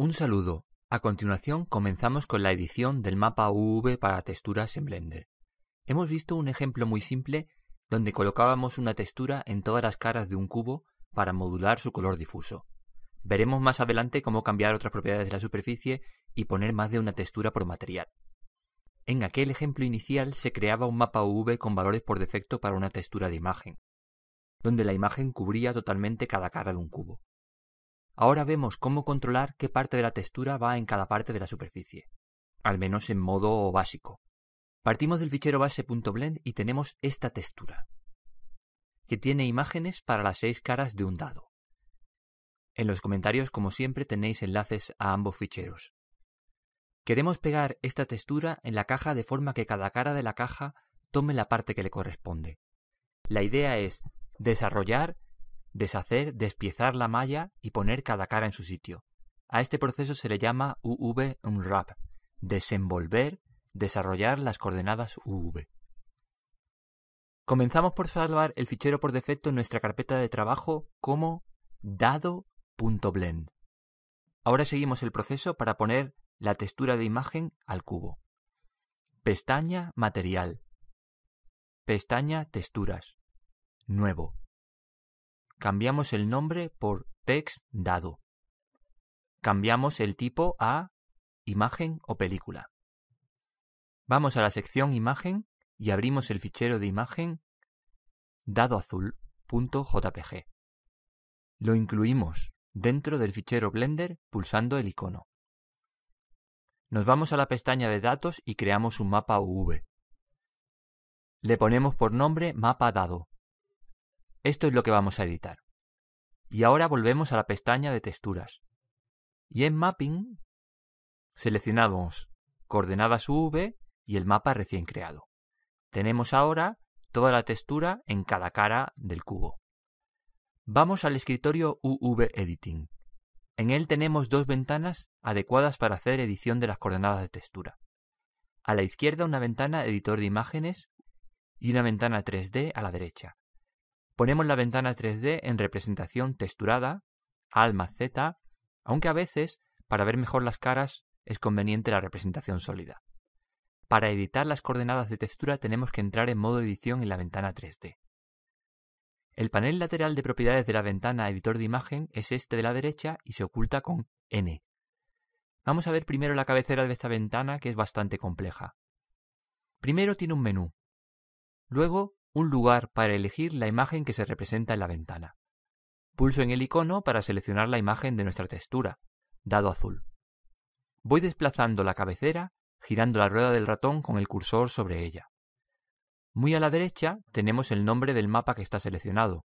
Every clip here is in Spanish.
Un saludo. A continuación comenzamos con la edición del mapa UV para texturas en Blender. Hemos visto un ejemplo muy simple donde colocábamos una textura en todas las caras de un cubo para modular su color difuso. Veremos más adelante cómo cambiar otras propiedades de la superficie y poner más de una textura por material. En aquel ejemplo inicial se creaba un mapa UV con valores por defecto para una textura de imagen, donde la imagen cubría totalmente cada cara de un cubo. Ahora vemos cómo controlar qué parte de la textura va en cada parte de la superficie, al menos en modo básico. Partimos del fichero base.blend y tenemos esta textura, que tiene imágenes para las seis caras de un dado. En los comentarios, como siempre, tenéis enlaces a ambos ficheros. Queremos pegar esta textura en la caja de forma que cada cara de la caja tome la parte que le corresponde. La idea es desarrollar deshacer, despiezar la malla y poner cada cara en su sitio. A este proceso se le llama UV unwrap, desenvolver, desarrollar las coordenadas UV. Comenzamos por salvar el fichero por defecto en nuestra carpeta de trabajo como dado.blend. Ahora seguimos el proceso para poner la textura de imagen al cubo. Pestaña Material. Pestaña Texturas. Nuevo cambiamos el nombre por text dado. Cambiamos el tipo a imagen o película. Vamos a la sección imagen y abrimos el fichero de imagen dadoazul.jpg. Lo incluimos dentro del fichero Blender pulsando el icono. Nos vamos a la pestaña de datos y creamos un mapa UV. Le ponemos por nombre mapa dado. Esto es lo que vamos a editar. Y ahora volvemos a la pestaña de texturas. Y en Mapping seleccionamos coordenadas UV y el mapa recién creado. Tenemos ahora toda la textura en cada cara del cubo. Vamos al escritorio UV Editing. En él tenemos dos ventanas adecuadas para hacer edición de las coordenadas de textura. A la izquierda una ventana editor de imágenes y una ventana 3D a la derecha, Ponemos la ventana 3D en representación texturada, alma Z, aunque a veces, para ver mejor las caras, es conveniente la representación sólida. Para editar las coordenadas de textura tenemos que entrar en modo edición en la ventana 3D. El panel lateral de propiedades de la ventana editor de imagen es este de la derecha y se oculta con N. Vamos a ver primero la cabecera de esta ventana que es bastante compleja. Primero tiene un menú. Luego un lugar para elegir la imagen que se representa en la ventana. Pulso en el icono para seleccionar la imagen de nuestra textura, dado azul. Voy desplazando la cabecera, girando la rueda del ratón con el cursor sobre ella. Muy a la derecha tenemos el nombre del mapa que está seleccionado.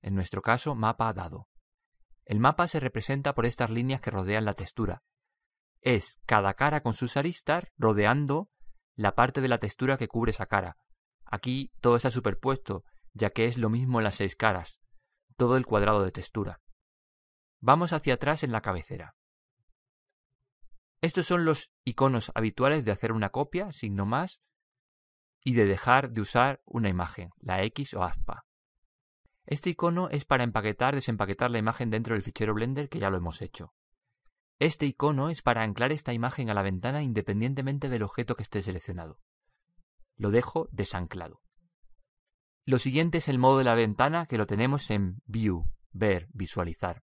En nuestro caso, mapa dado. El mapa se representa por estas líneas que rodean la textura. Es cada cara con sus aristas rodeando la parte de la textura que cubre esa cara, Aquí todo está superpuesto, ya que es lo mismo en las seis caras, todo el cuadrado de textura. Vamos hacia atrás en la cabecera. Estos son los iconos habituales de hacer una copia, signo más, y de dejar de usar una imagen, la X o aspa. Este icono es para empaquetar, desempaquetar la imagen dentro del fichero Blender que ya lo hemos hecho. Este icono es para anclar esta imagen a la ventana independientemente del objeto que esté seleccionado lo dejo desanclado. Lo siguiente es el modo de la ventana que lo tenemos en View, ver, visualizar.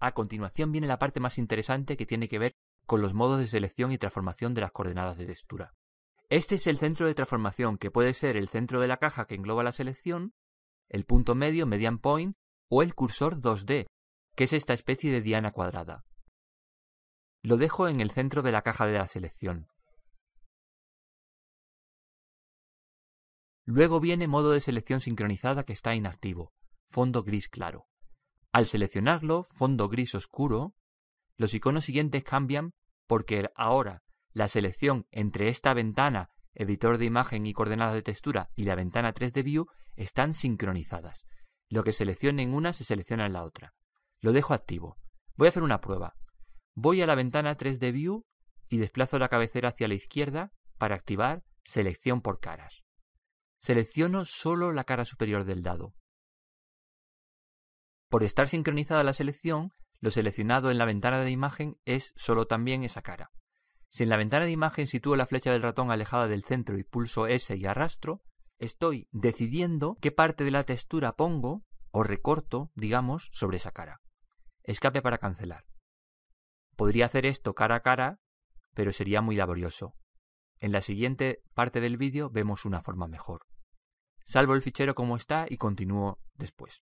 A continuación viene la parte más interesante que tiene que ver con los modos de selección y transformación de las coordenadas de textura. Este es el centro de transformación que puede ser el centro de la caja que engloba la selección, el punto medio, median point, o el cursor 2D, que es esta especie de diana cuadrada. Lo dejo en el centro de la caja de la selección. Luego viene modo de selección sincronizada que está inactivo, fondo gris claro. Al seleccionarlo, fondo gris oscuro, los iconos siguientes cambian porque ahora la selección entre esta ventana, editor de imagen y coordenadas de textura, y la ventana 3D View están sincronizadas. Lo que seleccione en una se selecciona en la otra. Lo dejo activo. Voy a hacer una prueba. Voy a la ventana 3D View y desplazo la cabecera hacia la izquierda para activar selección por caras selecciono solo la cara superior del dado. Por estar sincronizada la selección, lo seleccionado en la ventana de imagen es solo también esa cara. Si en la ventana de imagen sitúo la flecha del ratón alejada del centro y pulso S y arrastro, estoy decidiendo qué parte de la textura pongo o recorto, digamos, sobre esa cara. Escape para cancelar. Podría hacer esto cara a cara, pero sería muy laborioso. En la siguiente parte del vídeo vemos una forma mejor salvo el fichero como está y continúo después.